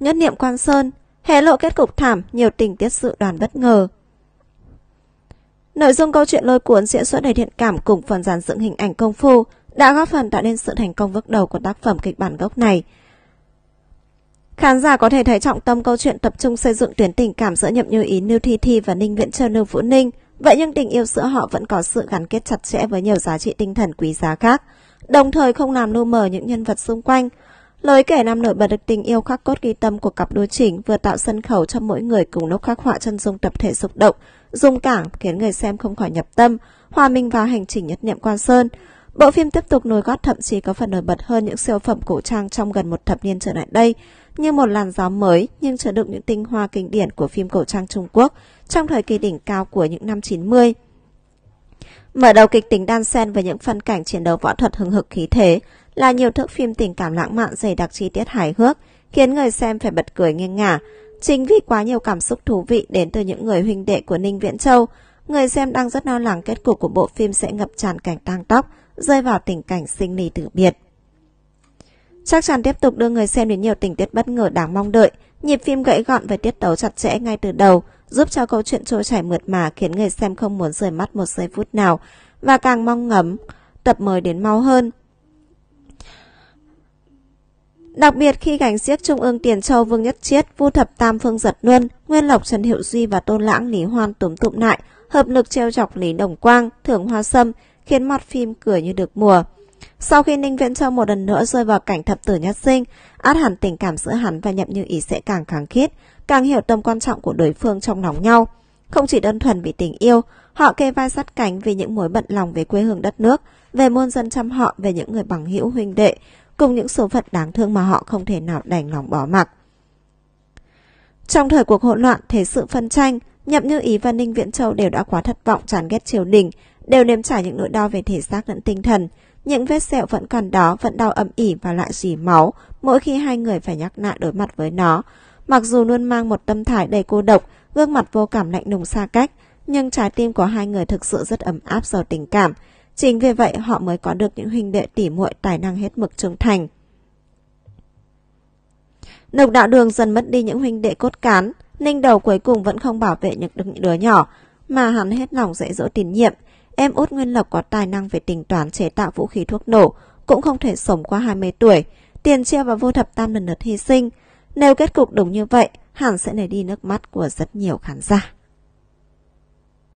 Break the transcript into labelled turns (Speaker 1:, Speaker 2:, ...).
Speaker 1: Nhất niệm quan sơn hé lộ kết cục thảm nhiều tình tiết sự đoàn bất ngờ. Nội dung câu chuyện lôi cuốn diễn xuất đầy thiện cảm cùng phần giàn dựng hình ảnh công phu đã góp phần tạo nên sự thành công bước đầu của tác phẩm kịch bản gốc này. Khán giả có thể thấy trọng tâm câu chuyện tập trung xây dựng tuyến tình cảm giữa Nhậm Như Ý Nưu Thi Thi và Ninh Viễn Châu Nưu Vũ Ninh, vậy nhưng tình yêu giữa họ vẫn có sự gắn kết chặt chẽ với nhiều giá trị tinh thần quý giá khác, đồng thời không làm lu mờ những nhân vật xung quanh – Lời kể nam nổi bật được tình yêu khắc cốt ghi tâm của cặp đôi chỉnh vừa tạo sân khấu cho mỗi người cùng lúc khắc họa chân dung tập thể sục động, dung cảm khiến người xem không khỏi nhập tâm, hòa minh vào hành trình nhất niệm quan sơn. Bộ phim tiếp tục nối gót thậm chí có phần nổi bật hơn những siêu phẩm cổ trang trong gần một thập niên trở lại đây, như một làn gió mới nhưng chứa đựng những tinh hoa kinh điển của phim cổ trang Trung Quốc trong thời kỳ đỉnh cao của những năm 90. Mở đầu kịch tính đan xen với những phân cảnh chiến đấu võ thuật hừng hực khí thế, là nhiều thước phim tình cảm lãng mạn dày đặc chi tiết hài hước, khiến người xem phải bật cười nghiêng ngả. Chính vì quá nhiều cảm xúc thú vị đến từ những người huynh đệ của Ninh Viễn Châu, người xem đang rất lo lắng kết cục của bộ phim sẽ ngập tràn cảnh tang tóc, rơi vào tình cảnh sinh ly tử biệt. Chắc chắn tiếp tục đưa người xem đến nhiều tình tiết bất ngờ đáng mong đợi, nhịp phim gãy gọn với tiết tấu chặt chẽ ngay từ đầu, giúp cho câu chuyện trôi chảy mượt mà khiến người xem không muốn rời mắt một giây phút nào và càng mong ngấm tập mới đến mau hơn. Đặc biệt khi gánh xiếc Trung ương Tiền Châu Vương Nhất Chiết, Vu Thập Tam Phương Giật Luân, Nguyên Lộc Trần Hiệu Duy và Tôn Lãng Lý Hoan túm tụm lại, hợp lực treo chọc Lý Đồng Quang, Thưởng Hoa Sâm, khiến mặt phim cười như được mùa. Sau khi Ninh Viễn Châu một lần nữa rơi vào cảnh thập tử nhất sinh, át hẳn tình cảm giữa hắn và Nhậm Như Ý sẽ càng kháng khít, càng hiểu tầm quan trọng của đối phương trong lòng nhau. Không chỉ đơn thuần vì tình yêu, họ kê vai sát cánh vì những mối bận lòng về quê hương đất nước, về muôn dân chăm họ, về những người bằng hữu huynh đệ, cùng những số phận đáng thương mà họ không thể nào đành lòng bỏ mặc. Trong thời cuộc hỗn loạn, thế sự phân tranh, Nhậm Như Ý và Ninh Viễn Châu đều đã quá thất vọng chán ghét triều đình, đều nếm trải những nỗi đau về thể xác lẫn tinh thần. Những vết sẹo vẫn còn đó, vẫn đau âm ỉ và lại dì máu mỗi khi hai người phải nhắc lại đối mặt với nó. Mặc dù luôn mang một tâm thái đầy cô độc, gương mặt vô cảm lạnh lùng xa cách, nhưng trái tim của hai người thực sự rất ấm áp giàu tình cảm – Chính vì vậy họ mới có được những huynh đệ tỉ muội tài năng hết mực trưởng thành. Độc đạo đường dần mất đi những huynh đệ cốt cán, Ninh đầu cuối cùng vẫn không bảo vệ những đứa nhỏ, mà hắn hết lòng dạy dỗ tín nhiệm. Em út Nguyên Lộc có tài năng về tính toán chế tạo vũ khí thuốc nổ, cũng không thể sống qua 20 tuổi. Tiền treo và vô thập tam lần lượt hy sinh. Nếu kết cục đúng như vậy, hẳn sẽ nảy đi nước mắt của rất nhiều khán giả.